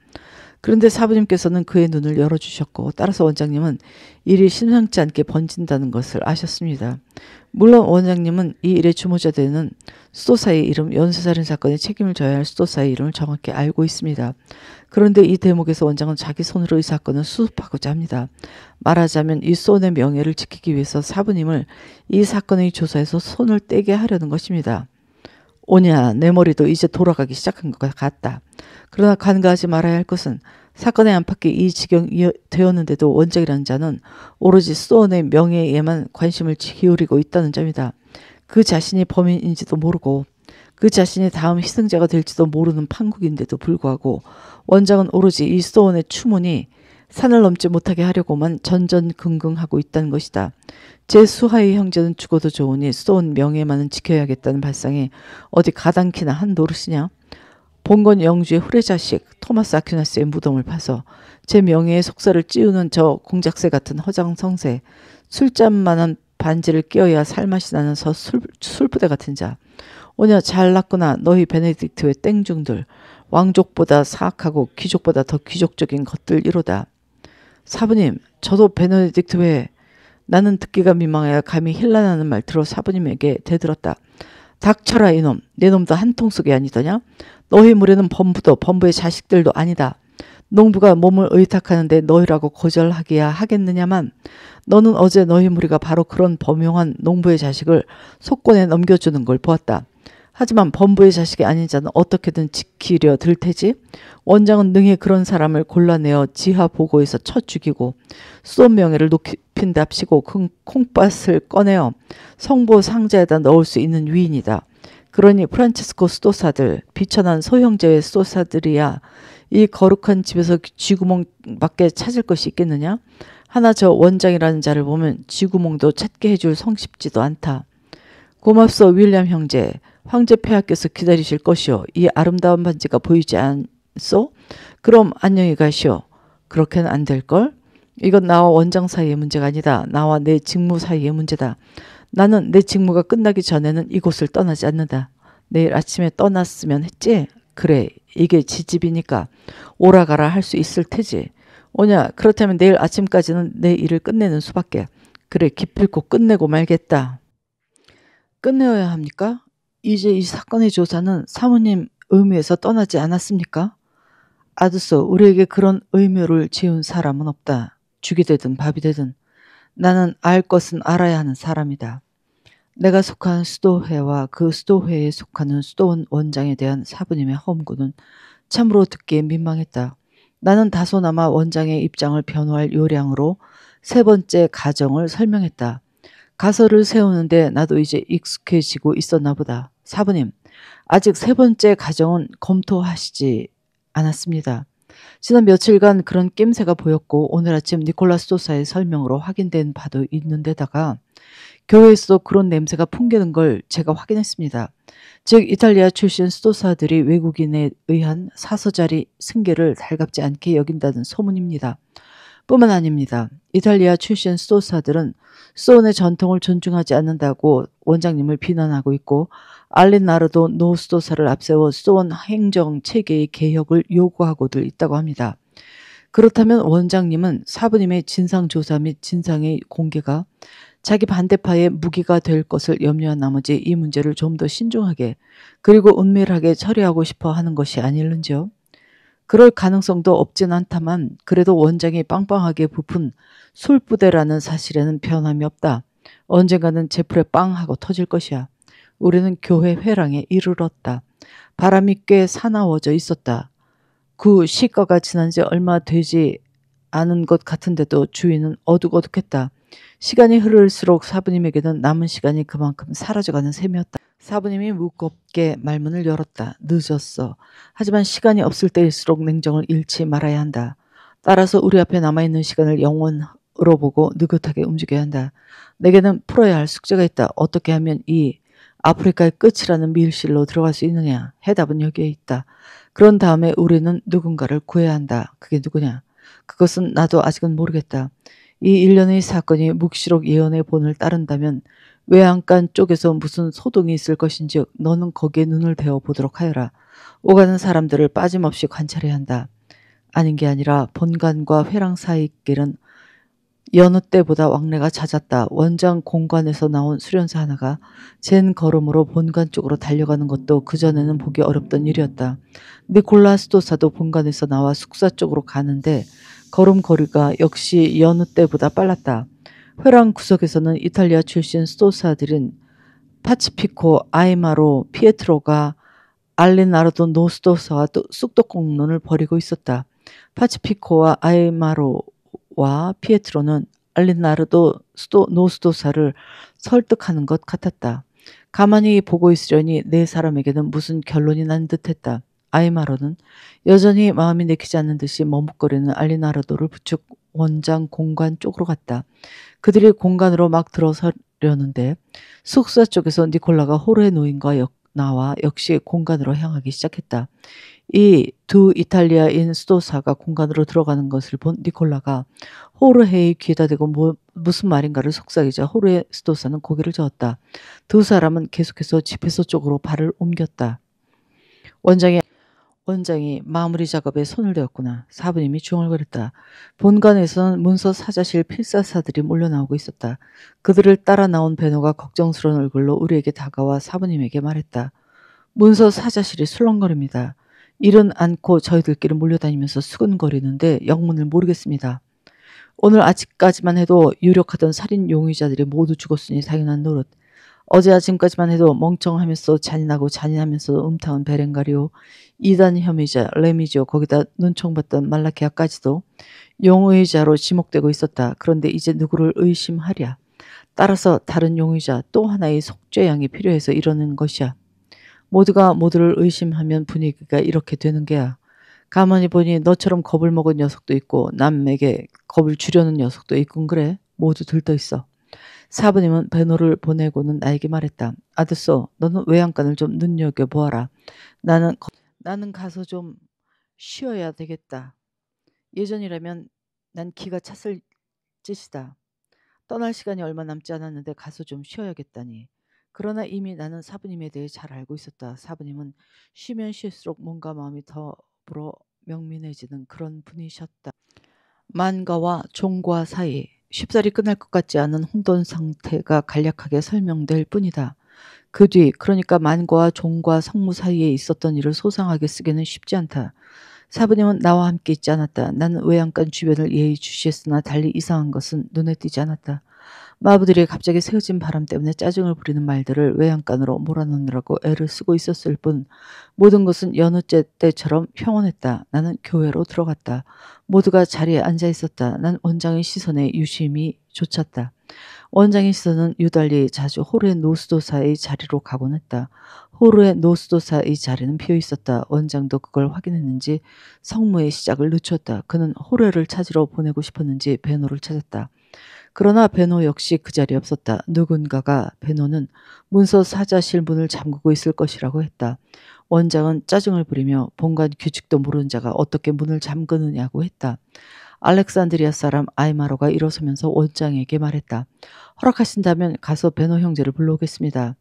그런데 사부님께서는 그의 눈을 열어주셨고 따라서 원장님은 일이 심상치 않게 번진다는 것을 아셨습니다. 물론 원장님은 이 일의 주모자 되는 수도사의 이름 연쇄살인 사건에 책임을 져야 할 수도사의 이름을 정확히 알고 있습니다. 그런데 이 대목에서 원장은 자기 손으로 이 사건을 수습하고자 합니다. 말하자면 이 손의 명예를 지키기 위해서 사부님을 이 사건의 조사에서 손을 떼게 하려는 것입니다. 오냐, 내 머리도 이제 돌아가기 시작한 것 같다. 그러나 간과하지 말아야 할 것은 사건의 안팎에 이 지경이 되었는데도 원장이라는 자는 오로지 수원의 명예에만 관심을 기울이고 있다는 점이다. 그 자신이 범인인지도 모르고 그 자신이 다음 희생자가 될지도 모르는 판국인데도 불구하고 원장은 오로지 이 소원의 추문이 산을 넘지 못하게 하려고만 전전긍긍하고 있다는 것이다. 제 수하의 형제는 죽어도 좋으니 소원 명예만은 지켜야겠다는 발상이 어디 가당키나 한 노릇이냐? 본건 영주의 후레자식 토마스 아퀴나스의 무덤을 파서 제 명예의 속살을 찌우는 저 공작새 같은 허장성세 술잔만한 반지를 끼어야 살맛이 나는 서 술, 술부대 같은 자 오냐 잘났구나 너희 베네딕트의 땡중들 왕족보다 사악하고 귀족보다 더 귀족적인 것들 이로다. 사부님 저도 베네딕트회 나는 듣기가 민망하여 감히 힐난하는 말 들어 사부님에게 대들었다. 닥쳐라 이놈 내 놈도 한 통속이 아니더냐 너희 무례는 범부도 범부의 자식들도 아니다. 농부가 몸을 의탁하는데 너희라고 거절하기야 하겠느냐만 너는 어제 너희 무리가 바로 그런 범용한 농부의 자식을 속권에 넘겨주는 걸 보았다. 하지만 범부의 자식이 아닌 자는 어떻게든 지키려 들 테지. 원장은 능히 그런 사람을 골라내어 지하 보고에서 쳐 죽이고 수업 명예를 높인답시고 큰 콩밭을 꺼내어 성보 상자에다 넣을 수 있는 위인이다. 그러니 프란체스코 수도사들, 비천한 소형제의 수도사들이야 이 거룩한 집에서 쥐구멍 밖에 찾을 것이 있겠느냐? 하나 저 원장이라는 자를 보면 쥐구멍도 찾게 해줄 성십지도 않다. 고맙소 윌리엄 형제. 황제 폐하께서 기다리실 것이오이 아름다운 반지가 보이지 않소? 그럼 안녕히 가시오. 그렇게는 안 될걸? 이건 나와 원장 사이의 문제가 아니다. 나와 내 직무 사이의 문제다. 나는 내 직무가 끝나기 전에는 이곳을 떠나지 않는다. 내일 아침에 떠났으면 했지? 그래, 이게 지집이니까 오라가라 할 수 있을 테지. 오냐, 그렇다면 내일 아침까지는 내 일을 끝내는 수밖에. 그래, 기필코 끝내고 말겠다. 끝내어야 합니까? 이제 이 사건의 조사는 사모님 의무에서 떠나지 않았습니까? 아드소, 우리에게 그런 의무를 지운 사람은 없다. 죽이 되든 밥이 되든 나는 알 것은 알아야 하는 사람이다. 내가 속한 수도회와 그 수도회에 속하는 수도원 원장에 대한 사부님의 험구는 참으로 듣기에 민망했다. 나는 다소나마 원장의 입장을 변호할 요량으로 세 번째 가정을 설명했다. 가설을 세우는데 나도 이제 익숙해지고 있었나 보다. 사부님, 아직 세 번째 가정은 검토하시지 않았습니다. 지난 며칠간 그런 낌새가 보였고 오늘 아침 니콜라스 조사의 설명으로 확인된 바도 있는데다가 교회에서도 그런 냄새가 풍기는 걸 제가 확인했습니다. 즉 이탈리아 출신 수도사들이 외국인에 의한 사서자리 승계를 달갑지 않게 여긴다는 소문입니다. 뿐만 아닙니다. 이탈리아 출신 수도사들은 수원의 전통을 존중하지 않는다고 원장님을 비난하고 있고 알레나르도 노스도사를 앞세워 수원 행정 체계의 개혁을 요구하고들 있다고 합니다. 그렇다면 원장님은 사부님의 진상조사 및 진상의 공개가 자기 반대파의 무기가 될 것을 염려한 나머지 이 문제를 좀 더 신중하게 그리고 은밀하게 처리하고 싶어 하는 것이 아닐는지요? 그럴 가능성도 없진 않다만 그래도 원장이 빵빵하게 부푼 술부대라는 사실에는 변함이 없다. 언젠가는 제풀에 빵 하고 터질 것이야. 우리는 교회 회랑에 이르렀다. 바람이 꽤 사나워져 있었다. 그 시가가 지난 지 얼마 되지 않은 것 같은데도 주위는 어둑어둑했다. 시간이 흐를수록 사부님에게는 남은 시간이 그만큼 사라져가는 셈이었다. 사부님이 무겁게 말문을 열었다. 늦었어. 하지만 시간이 없을 때일수록 냉정을 잃지 말아야 한다. 따라서 우리 앞에 남아있는 시간을 영원으로 보고 느긋하게 움직여야 한다. 내게는 풀어야 할 숙제가 있다. 어떻게 하면 이 아프리카의 끝이라는 밀실로 들어갈 수 있느냐? 해답은 여기에 있다. 그런 다음에 우리는 누군가를 구해야 한다. 그게 누구냐? 그것은 나도 아직은 모르겠다. 이 일련의 사건이 묵시록 예언의 본을 따른다면 외양간 쪽에서 무슨 소동이 있을 것인지 너는 거기에 눈을 대어 보도록 하여라. 오가는 사람들을 빠짐없이 관찰해야 한다. 아닌 게 아니라 본관과 회랑 사이 길은 여느 때보다 왕래가 잦았다. 원장 공관에서 나온 수련사 하나가 젠 걸음으로 본관 쪽으로 달려가는 것도 그전에는 보기 어렵던 일이었다. 니콜라스 도사도 본관에서 나와 숙사 쪽으로 가는데 걸음걸이가 역시 여느 때보다 빨랐다. 회랑 구석에서는 이탈리아 출신 스도사들은 파치피코, 아이마로, 피에트로가 알레나르도 노스도사와 쑥도공론을 벌이고 있었다. 파치피코와 아이마로 와 피에트로는 알린나르도 수도 노스도사를 설득하는 것 같았다. 가만히 보고 있으려니 네 사람에게는 무슨 결론이 난 듯했다. 아이마로는 여전히 마음이 내키지 않는 듯이 머뭇거리는 알리나르도를 부축 원장 공간 쪽으로 갔다. 그들이 공간으로 막 들어서려는데 숙사 쪽에서 니콜라가 호루의 노인과 역 나와 역시 공간으로 향하기 시작했다. 이 두 이탈리아인 수도사가 공간으로 들어가는 것을 본 니콜라가 호르헤의 귀에다 대고 뭐, 무슨 말인가를 속삭이자 호르헤 수도사는 고개를 저었다. 두 사람은 계속해서 집회소 쪽으로 발을 옮겼다. 원장이 원장이 마무리 작업에 손을 대었구나. 사부님이 중얼거렸다. 본관에선 문서 사자실 필사사들이 몰려나오고 있었다. 그들을 따라 나온 배너가 걱정스러운 얼굴로 우리에게 다가와 사부님에게 말했다. 문서 사자실이 술렁거립니다. 일은 않고 저희들끼리 몰려다니면서 수근거리는데 영문을 모르겠습니다. 오늘 아직까지만 해도 유력하던 살인 용의자들이 모두 죽었으니 당연한 노릇. 어제 아침까지만 해도 멍청하면서 잔인하고 잔인하면서 음탕한 베렌가리오, 이단 혐의자 레미지오 거기다 눈총받던 말라키아까지도 용의자로 지목되고 있었다. 그런데 이제 누구를 의심하랴. 따라서 다른 용의자 또 하나의 속죄양이 필요해서 이러는 것이야. 모두가 모두를 의심하면 분위기가 이렇게 되는 게야. 가만히 보니 너처럼 겁을 먹은 녀석도 있고 남에게 겁을 주려는 녀석도 있군 그래. 모두 들떠 있어. 사부님은 배노를 보내고는 나에게 말했다. 아드소, 너는 외양간을 좀 눈여겨보아라. 나는, 나는 가서 좀 쉬어야 되겠다. 예전이라면 난 기가 찼을 짓이다. 떠날 시간이 얼마 남지 않았는데 가서 좀 쉬어야겠다니. 그러나 이미 나는 사부님에 대해 잘 알고 있었다. 사부님은 쉬면 쉴수록 뭔가 마음이 더불어 명민해지는 그런 분이셨다. 만가와 종과 사이 쉽사리 끝날 것 같지 않은 혼돈 상태가 간략하게 설명될 뿐이다. 그 뒤, 그러니까 만과 종과 성무 사이에 있었던 일을 소상하게 쓰기는 쉽지 않다. 사부님은 나와 함께 있지 않았다. 나는 외양간 주변을 예의주시했으나 달리 이상한 것은 눈에 띄지 않았다. 마부들이 갑자기 세워진 바람 때문에 짜증을 부리는 말들을 외양간으로 몰아넣느라고 애를 쓰고 있었을 뿐 모든 것은 연우째 때처럼 평온했다. 나는 교회로 들어갔다. 모두가 자리에 앉아 있었다. 난 원장의 시선에 유심히 쫓았다. 원장의 시선은 유달리 자주 호르의 노수도사의 자리로 가곤 했다. 호르의 노수도사의 자리는 비어 있었다. 원장도 그걸 확인했는지 성무의 시작을 늦췄다. 그는 호르를 찾으러 보내고 싶었는지 배노를 찾았다. 그러나 베노 역시 그 자리에 없었다. 누군가가 베노는 문서 사자실 문을 잠그고 있을 것이라고 했다. 원장은 짜증을 부리며 본관 규칙도 모르는 자가 어떻게 문을 잠그느냐고 했다. 알렉산드리아 사람 아이마로가 일어서면서 원장에게 말했다. 허락하신다면 가서 베노 형제를 불러오겠습니다.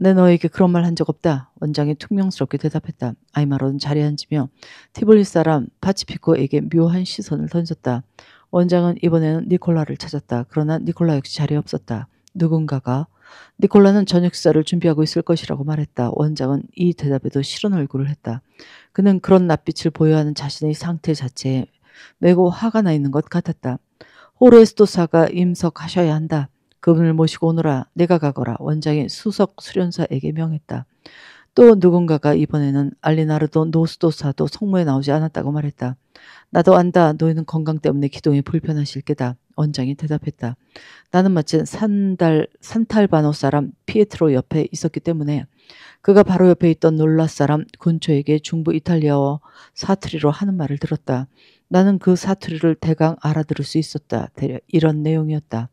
내 네, 너에게 그런 말 한 적 없다. 원장이 퉁명스럽게 대답했다. 아이마로는 자리에 앉으며 티볼리 사람 파치피코에게 묘한 시선을 던졌다. 원장은 이번에는 니콜라를 찾았다. 그러나 니콜라 역시 자리에 없었다. 누군가가 니콜라는 저녁 식사를 준비하고 있을 것이라고 말했다. 원장은 이 대답에도 싫은 얼굴을 했다. 그는 그런 낯빛을 보여하는 자신의 상태 자체에 매우 화가 나 있는 것 같았다. 호에스토사가 임석하셔야 한다. 그분을 모시고 오너라. 내가 가거라. 원장이 수석 수련사에게 명했다. 또 누군가가 이번에는 알리나르도 노스도사도 성모에 나오지 않았다고 말했다. 나도 안다. 너희는 건강 때문에 기동이 불편하실 게다. 원장이 대답했다. 나는 마침 산달 산탈바노 사람 피에트로 옆에 있었기 때문에 그가 바로 옆에 있던 놀라 사람 군초에게 중부 이탈리아어 사투리로 하는 말을 들었다. 나는 그 사투리를 대강 알아들을 수 있었다. 이런 내용이었다.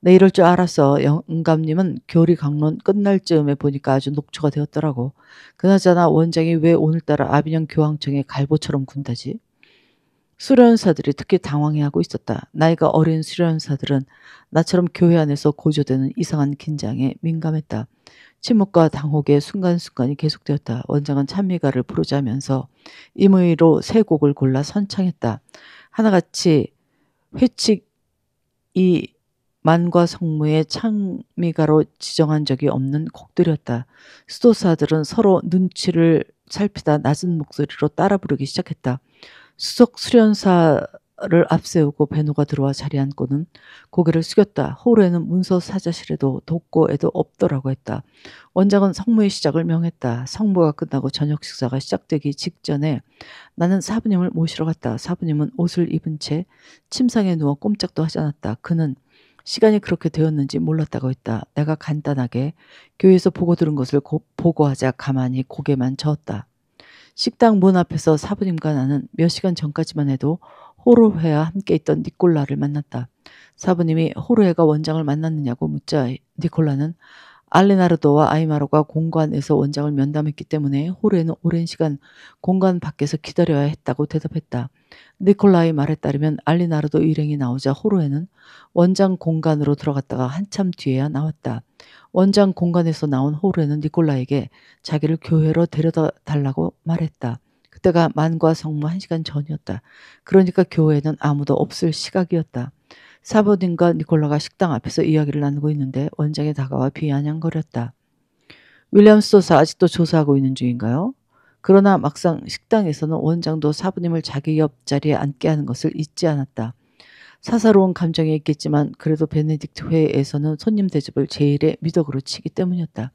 네, 이럴 줄 알았어. 영감님은 교리 강론 끝날 즈음에 보니까 아주 녹초가 되었더라고. 그나저나 원장이 왜 오늘따라 아비냥 교황청에 갈보처럼 군다지? 수련사들이 특히 당황해하고 있었다. 나이가 어린 수련사들은 나처럼 교회 안에서 고조되는 이상한 긴장에 민감했다. 침묵과 당혹의 순간순간이 계속되었다. 원장은 찬미가를 부르자면서 임의로 세 곡을 골라 선창했다. 하나같이 회칙이 만과 성무의 창미가로 지정한 적이 없는 곡들이었다. 수도사들은 서로 눈치를 살피다 낮은 목소리로 따라 부르기 시작했다. 수석 수련사를 앞세우고 배노가 들어와 자리앉고는 고개를 숙였다. 호루에는 문서 사자실에도 독고에도 없더라고 했다. 원장은 성무의 시작을 명했다. 성무가 끝나고 저녁 식사가 시작되기 직전에 나는 사부님을 모시러 갔다. 사부님은 옷을 입은 채 침상에 누워 꼼짝도 하지 않았다. 그는 시간이 그렇게 되었는지 몰랐다고 했다. 내가 간단하게 교회에서 보고 들은 것을 고, 보고하자 가만히 고개만 저었다. 식당 문 앞에서 사부님과 나는 몇 시간 전까지만 해도 호로회와 함께 있던 니콜라를 만났다. 사부님이 호로회가 원장을 만났느냐고 묻자 니콜라는 알레나르도와 아이마로가 공관에서 원장을 면담했기 때문에 호루에는 오랜 시간 공관 밖에서 기다려야 했다고 대답했다. 니콜라의 말에 따르면 알리나르도 일행이 나오자 호루에는 원장 공간으로 들어갔다가 한참 뒤에야 나왔다. 원장 공간에서 나온 호루에는 니콜라에게 자기를 교회로 데려다 달라고 말했다. 그때가 만과 성모한 시간 전이었다. 그러니까 교회에는 아무도 없을 시각이었다. 사보딘과 니콜라가 식당 앞에서 이야기를 나누고 있는데 원장이 다가와 비아냥거렸다. 윌리엄스 도사 아직도 조사하고 있는 중인가요? 그러나 막상 식당에서는 원장도 사부님을 자기 옆자리에 앉게 하는 것을 잊지 않았다. 사사로운 감정이 있겠지만 그래도 베네딕트 회에서는 손님 대접을 제일의 미덕으로 치기 때문이었다.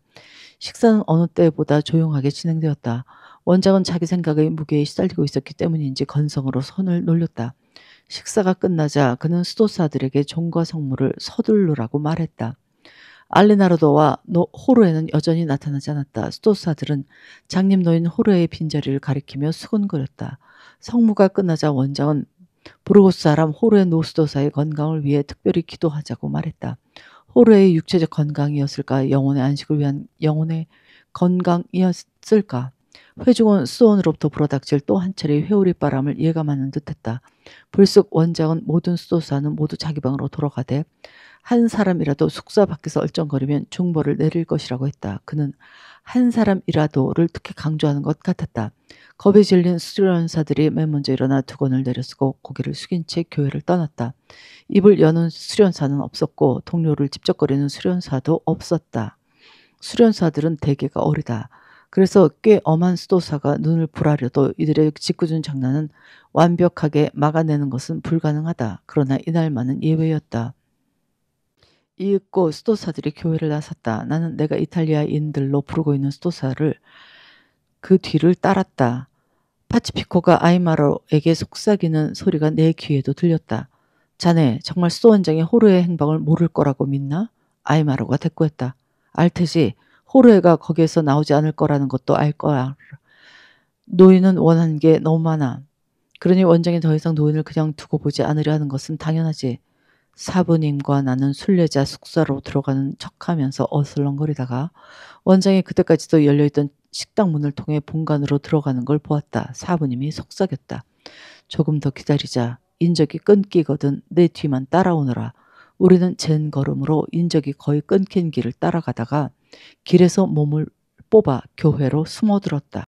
식사는 어느 때보다 조용하게 진행되었다. 원장은 자기 생각의 무게에 시달리고 있었기 때문인지 건성으로 손을 놀렸다. 식사가 끝나자 그는 수도사들에게 종과 성물을 서둘러라고 말했다. 알레나르도와 호루에는 여전히 나타나지 않았다. 수도사들은 장님노인 호루의 빈자리를 가리키며 수군거렸다 성무가 끝나자 원장은 부르고스 사람 호루의 노수도사의 건강을 위해 특별히 기도하자고 말했다. 호루의 육체적 건강이었을까 영혼의 안식을 위한 영혼의 건강이었을까 회중은 수원으로부터 불어닥칠 또 한 차례의 회오리 바람을 예감하는 듯했다. 불쑥 원장은 모든 수도사는 모두 자기 방으로 돌아가되 한 사람이라도 숙사 밖에서 얼쩡거리면 중벌을 내릴 것이라고 했다. 그는 한 사람이라도를 특히 강조하는 것 같았다. 겁에 질린 수련사들이 맨 먼저 일어나 두건을 내려쓰고 고개를 숙인 채 교회를 떠났다. 입을 여는 수련사는 없었고 동료를 집적거리는 수련사도 없었다. 수련사들은 대개가 어리다. 그래서 꽤 엄한 수도사가 눈을 보라려도 이들의 짓궂은 장난은 완벽하게 막아내는 것은 불가능하다. 그러나 이날만은 예외였다. 이윽고 수도사들이 교회를 나섰다. 나는 내가 이탈리아인들로 부르고 있는 수도사를 그 뒤를 따랐다. 파치피코가 아이마로에게 속삭이는 소리가 내 귀에도 들렸다. 자네 정말 수도원장의 호르의 행방을 모를 거라고 믿나? 아이마로가 대꾸했다. 알테지 호루애가 거기에서 나오지 않을 거라는 것도 알 거야. 노인은 원하는 게 너무 많아. 그러니 원장이 더 이상 노인을 그냥 두고 보지 않으려 하는 것은 당연하지. 사부님과 나는 순례자 숙사로 들어가는 척하면서 어슬렁거리다가 원장이 그때까지도 열려있던 식당 문을 통해 본관으로 들어가는 걸 보았다. 사부님이 속삭였다. 조금 더 기다리자. 인적이 끊기거든 내 뒤만 따라오너라. 우리는 젠 걸음으로 인적이 거의 끊긴 길을 따라가다가 길에서 몸을 뽑아 교회로 숨어들었다.